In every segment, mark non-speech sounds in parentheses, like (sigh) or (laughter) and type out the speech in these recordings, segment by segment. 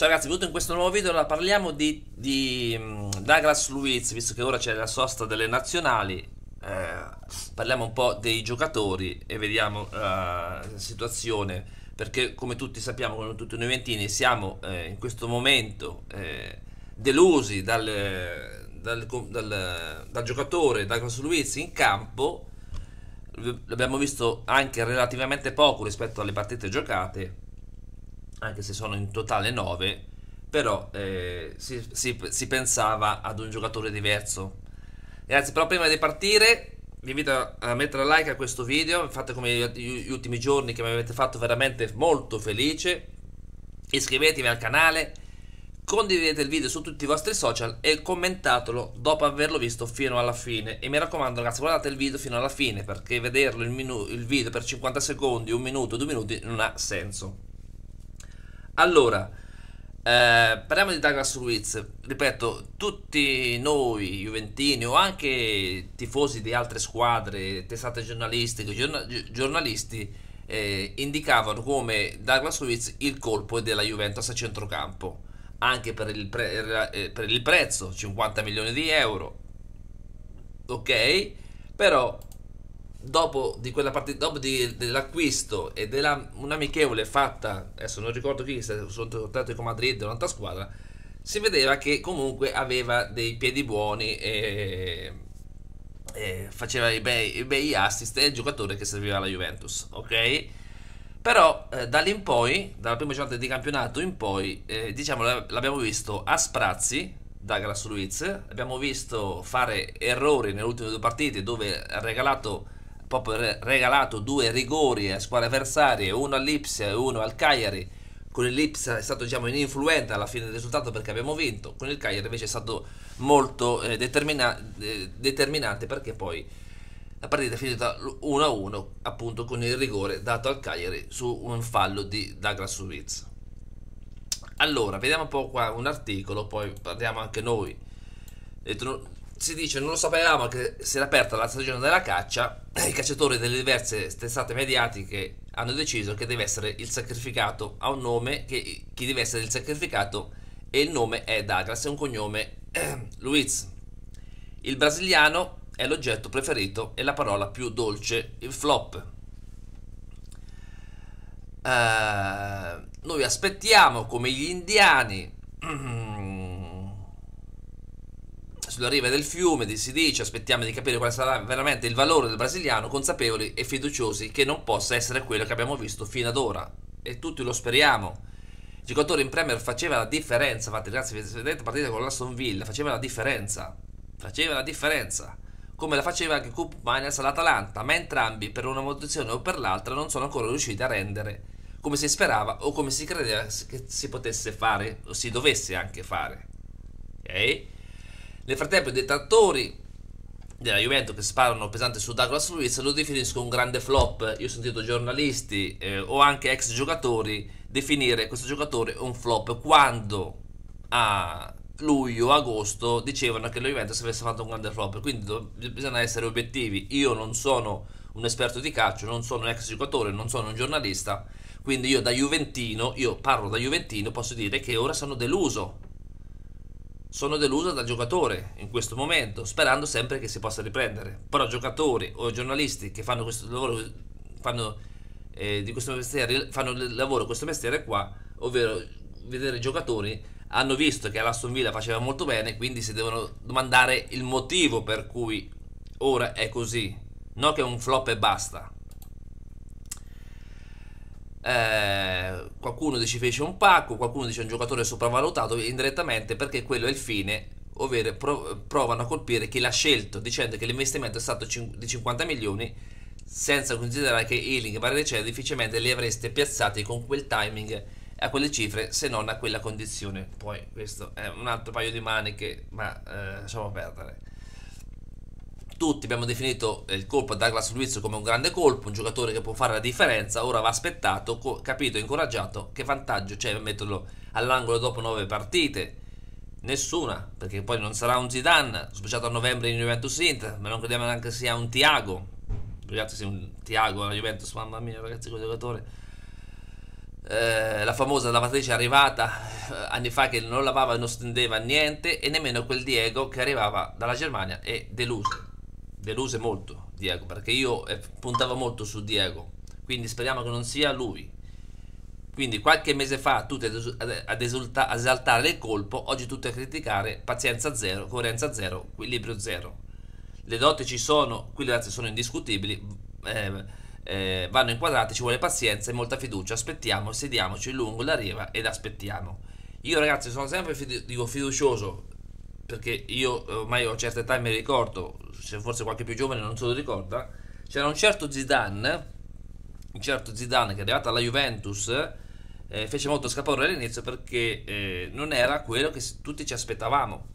Ciao ragazzi, benvenuti in questo nuovo video. Allora, parliamo di, di mm, Douglas Luiz, visto che ora c'è la sosta delle nazionali. Eh, parliamo un po' dei giocatori e vediamo eh, la situazione, perché come tutti sappiamo, come tutti noi ventini, siamo eh, in questo momento eh, delusi dal, dal, dal, dal giocatore Douglas Luiz in campo. L'abbiamo visto anche relativamente poco rispetto alle partite giocate anche se sono in totale 9, però eh, si, si, si, pensava ad un giocatore diverso. Ragazzi, però prima di partire vi invito a mettere like a questo video, fate come gli ultimi giorni che mi avete fatto veramente molto felice, iscrivetevi al canale, condividete il video su tutti i vostri social e commentatelo dopo averlo visto fino alla fine. E mi raccomando ragazzi, guardate il video fino alla fine perché vederlo il, il video per 50 secondi, un minuto, due minuti non ha senso. Allora, eh, parliamo di Douglas Ruiz. Ripeto, tutti noi Juventini o anche tifosi di altre squadre, testate giornalistiche, giorna- giornalisti, eh, indicavano come Douglas Ruiz il colpo della Juventus a centrocampo. Anche per il, pre- eh, eh, per il prezzo, 50 milioni di euro. Ok, però dopo, di quella parte, dopo di, dell'acquisto e della un'amichevole fatta, adesso non ricordo chi, se sotto Atletico Madrid, un'altra squadra, si vedeva che comunque aveva dei piedi buoni e, e faceva i bei, i bei assist, e il giocatore che serviva alla Juventus, ok? Però eh, da lì in poi, dalla prima giornata di campionato in poi, eh, diciamo l'abbiamo visto a sprazzi, da Grasso Luiz. Abbiamo visto fare errori nelle ultime due partite dove ha regalato proprio regalato due rigori a squadre avversarie, uno all'Ipsia e uno al Cagliari. Con l'Ipsia è stato diciamo ininfluente alla fine del risultato perché abbiamo vinto, con il Cagliari invece è stato molto eh, determina- eh, determinante perché poi la partita è finita 1-1 appunto con il rigore dato al Cagliari su un fallo di Douglas Ruiz. Allora, vediamo un po' qua un articolo, poi parliamo anche noi si dice non lo sapevamo che si era aperta la stagione della caccia i cacciatori delle diverse testate mediatiche hanno deciso che deve essere il sacrificato ha un nome che chi deve essere il sacrificato e il nome è Douglas è un cognome (clears throat) Luiz il brasiliano è l'oggetto preferito e la parola più dolce il flop uh, noi aspettiamo come gli indiani (clears throat) sulla riva del fiume di si dice aspettiamo di capire quale sarà veramente il valore del brasiliano, consapevoli e fiduciosi che non possa essere quello che abbiamo visto fino ad ora. E tutti lo speriamo. Il giocatore in Premier faceva la differenza, infatti ragazzi vedete partita con l'Aston Villa, faceva la differenza, faceva la differenza, come la faceva anche Coop Miners all'Atalanta, ma entrambi per una motivazione o per l'altra non sono ancora riusciti a rendere come si sperava o come si credeva che si potesse fare o si dovesse anche fare. Okay? Nel frattempo i detrattori della Juventus che sparano pesante su Douglas Luiz lo definiscono un grande flop. Io ho sentito giornalisti eh, o anche ex giocatori definire questo giocatore un flop quando a luglio, agosto dicevano che la Juventus avesse fatto un grande flop. Quindi do- bisogna essere obiettivi. Io non sono un esperto di calcio, non sono un ex giocatore, non sono un giornalista. Quindi io da Juventino, io parlo da Juventino, posso dire che ora sono deluso sono delusa dal giocatore in questo momento, sperando sempre che si possa riprendere. Però giocatori o giornalisti che fanno questo lavoro, fanno, eh, di questo mestiere, fanno il lavoro questo mestiere qua, ovvero vedere i giocatori, hanno visto che l'Aston Villa faceva molto bene, quindi si devono domandare il motivo per cui ora è così. Non che è un flop e basta eh, qualcuno dice fece un pacco, qualcuno dice un giocatore sopravvalutato indirettamente perché quello è il fine, ovvero prov provano a colpire chi l'ha scelto dicendo che l'investimento è stato di 50 milioni senza considerare che Ealing e Barricella difficilmente li avreste piazzati con quel timing a quelle cifre se non a quella condizione. Poi questo è un altro paio di maniche, ma eh, lasciamo perdere tutti abbiamo definito eh, il colpo a Douglas Luiz come un grande colpo, un giocatore che può fare la differenza, ora va aspettato, capito, incoraggiato, che vantaggio c'è a metterlo all'angolo dopo nove partite? Nessuna, perché poi non sarà un Zidane, sbocciato a novembre in Juventus Inter, ma non crediamo neanche sia un Tiago, speriamo sia un Tiago alla Juventus, mamma mia ragazzi, quel giocatore... Eh, la famosa lavatrice arrivata eh, anni fa che non lavava e non stendeva niente e nemmeno quel Diego che arrivava dalla Germania e deluso deluse molto Diego, perché io eh, puntavo molto su Diego, quindi speriamo che non sia lui. Quindi qualche mese fa tutti ad, esulta, ad esaltare il colpo, oggi tutti a criticare, pazienza zero, coerenza zero, equilibrio zero. Le doti ci sono, qui le razze sono indiscutibili, eh, eh, vanno inquadrate, ci vuole pazienza e molta fiducia, aspettiamo, sediamoci lungo la riva ed aspettiamo. Io ragazzi sono sempre fidu- fiducioso perché io ormai ho certe età e mi ricordo, se forse qualche più giovane non se lo ricorda, c'era un certo Zidane, un certo Zidane che è arrivato alla Juventus, eh, fece molto scapore all'inizio perché eh, non era quello che tutti ci aspettavamo.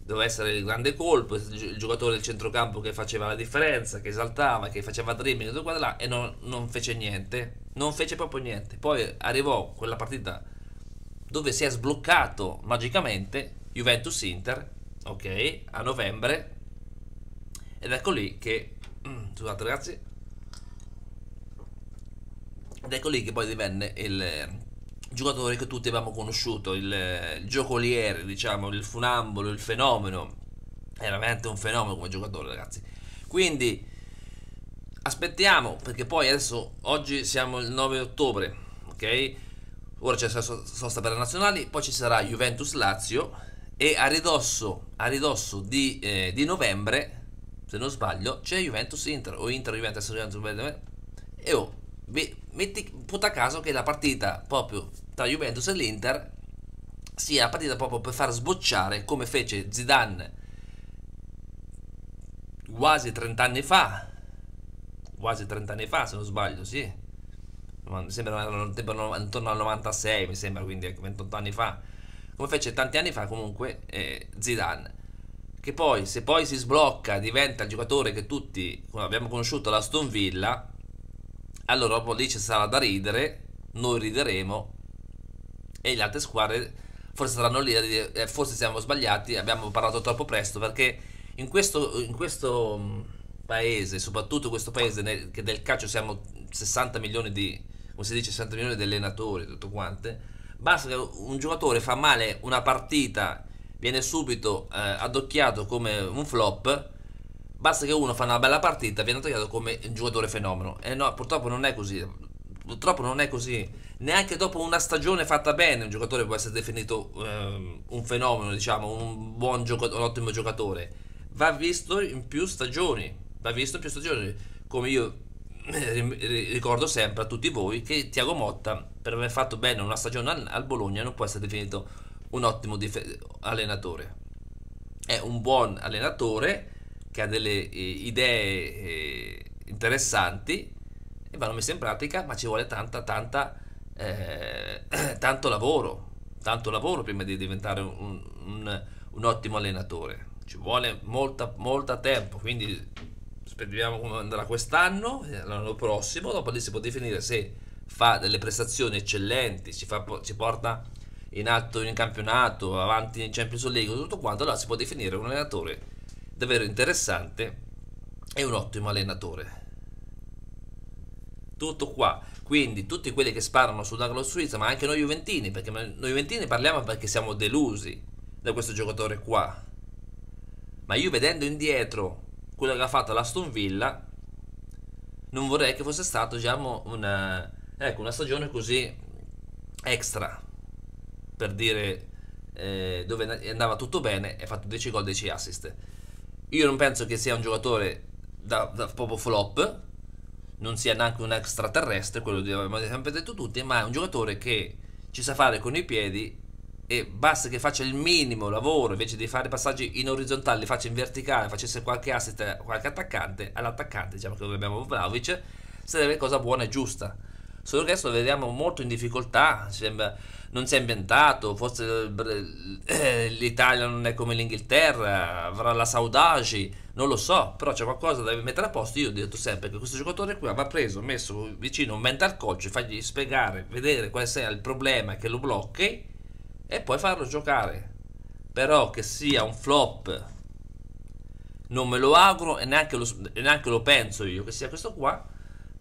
Doveva essere il grande colpo, il giocatore del centrocampo che faceva la differenza, che esaltava, che faceva dribbling tutto qua e là e non, non fece niente, non fece proprio niente. Poi arrivò quella partita dove si è sbloccato magicamente Juventus-Inter, ok, a novembre, ed ecco lì che, mm, scusate ragazzi, ed ecco lì che poi divenne il eh, giocatore che tutti abbiamo conosciuto, il, eh, il giocoliere, diciamo, il funambolo, il fenomeno, era veramente un fenomeno come giocatore ragazzi, quindi aspettiamo perché poi adesso oggi siamo il 9 ottobre ok ora c'è sosta per le nazionali poi ci sarà Juventus Lazio e a ridosso, a ridosso di, eh, di, novembre, se non sbaglio, c'è Juventus-Inter o Inter-Juventus e oh, metti, a caso che la partita proprio tra Juventus e l'Inter sia la partita proprio per far sbocciare come fece Zidane quasi 30 anni fa quasi 30 anni fa se non sbaglio sì mi sembra intorno al 96 mi sembra quindi 28 anni fa come fece tanti anni fa comunque eh, Zidane che poi se poi si sblocca diventa il giocatore che tutti abbiamo conosciuto alla Stone Villa allora dopo lì ci sarà da ridere noi rideremo e le altre squadre forse saranno lì a dire eh, forse siamo sbagliati abbiamo parlato troppo presto perché in questo, in questo mm, paese soprattutto in questo paese nel, che del calcio siamo 60 milioni di come si dice 60 milioni di allenatori tutto quanto basta che un giocatore fa male una partita, viene subito eh, adocchiato come un flop, basta che uno fa una bella partita, viene adocchiato come un giocatore fenomeno. E no, purtroppo non è così. Purtroppo non è così. Neanche dopo una stagione fatta bene un giocatore può essere definito eh, un fenomeno, diciamo, un buon giocatore, un ottimo giocatore. Va visto in più stagioni, va visto in più stagioni, come io ricordo sempre a tutti voi che Tiago Motta, per aver fatto bene una stagione al, al Bologna, non può essere definito un ottimo dif- allenatore. È un buon allenatore che ha delle eh, idee eh, interessanti e vanno messe in pratica, ma ci vuole tanta, tanta, eh, (clears throat) tanto lavoro, tanto lavoro prima di diventare un, un, un ottimo allenatore. Ci vuole molta, molta tempo, quindi speriamo come andrà quest'anno, eh, l'anno prossimo, dopo lì si può definire se fa delle prestazioni eccellenti, ci, fa, ci porta in atto in campionato, avanti in Champions League, tutto quanto, allora si può definire un allenatore davvero interessante e un ottimo allenatore. Tutto qua, quindi tutti quelli che sparano su Douglas Suiza, ma anche noi Juventini, perché noi Juventini parliamo perché siamo delusi da questo giocatore qua. Ma io vedendo indietro quello che ha fatto la Stone Villa, non vorrei che fosse stato diciamo, una, ecco, una stagione così extra, per dire eh, dove andava tutto bene e ha fatto 10 gol, 10 assist. Io non penso che sia un giocatore da, da proprio flop, non sia neanche un extraterrestre, quello abbiamo sempre detto tutti, ma è un giocatore che ci sa fare con i piedi e basta che faccia il minimo lavoro invece di fare passaggi in orizzontale, li faccia in verticale, facesse qualche assist a qualche attaccante, all'attaccante diciamo che abbiamo Vlaovic, sarebbe cosa buona e giusta. Solo che adesso lo vediamo molto in difficoltà, sembra, non si è ambientato, forse eh, l'Italia non è come l'Inghilterra, avrà la saudage, non lo so, però c'è qualcosa da mettere a posto. Io ho detto sempre che questo giocatore qui va preso, messo vicino un mental coach, fagli spiegare, vedere qual è il problema che lo blocchi e poi farlo giocare. Però che sia un flop, non me lo auguro e neanche lo, e neanche lo penso io che sia questo qua.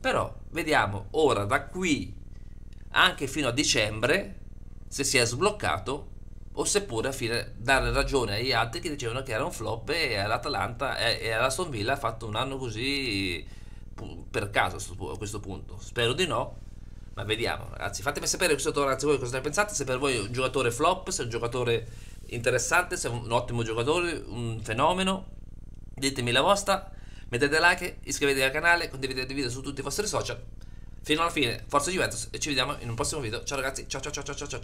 Però vediamo ora da qui anche fino a dicembre se si è sbloccato o seppure a fine dare ragione agli altri che dicevano che era un flop e all'Atalanta e all'Aston Villa ha fatto un anno così per caso a questo punto spero di no ma vediamo, ragazzi, fatemi sapere sotto ragazzi voi cosa ne pensate, se per voi è un giocatore flop, se è un giocatore interessante, se è un ottimo giocatore, un fenomeno. Ditemi la vostra, mettete like, iscrivetevi al canale, condividete il video su tutti i vostri social. Fino alla fine, forza Juventus e ci vediamo in un prossimo video. Ciao ragazzi, ciao ciao ciao ciao ciao.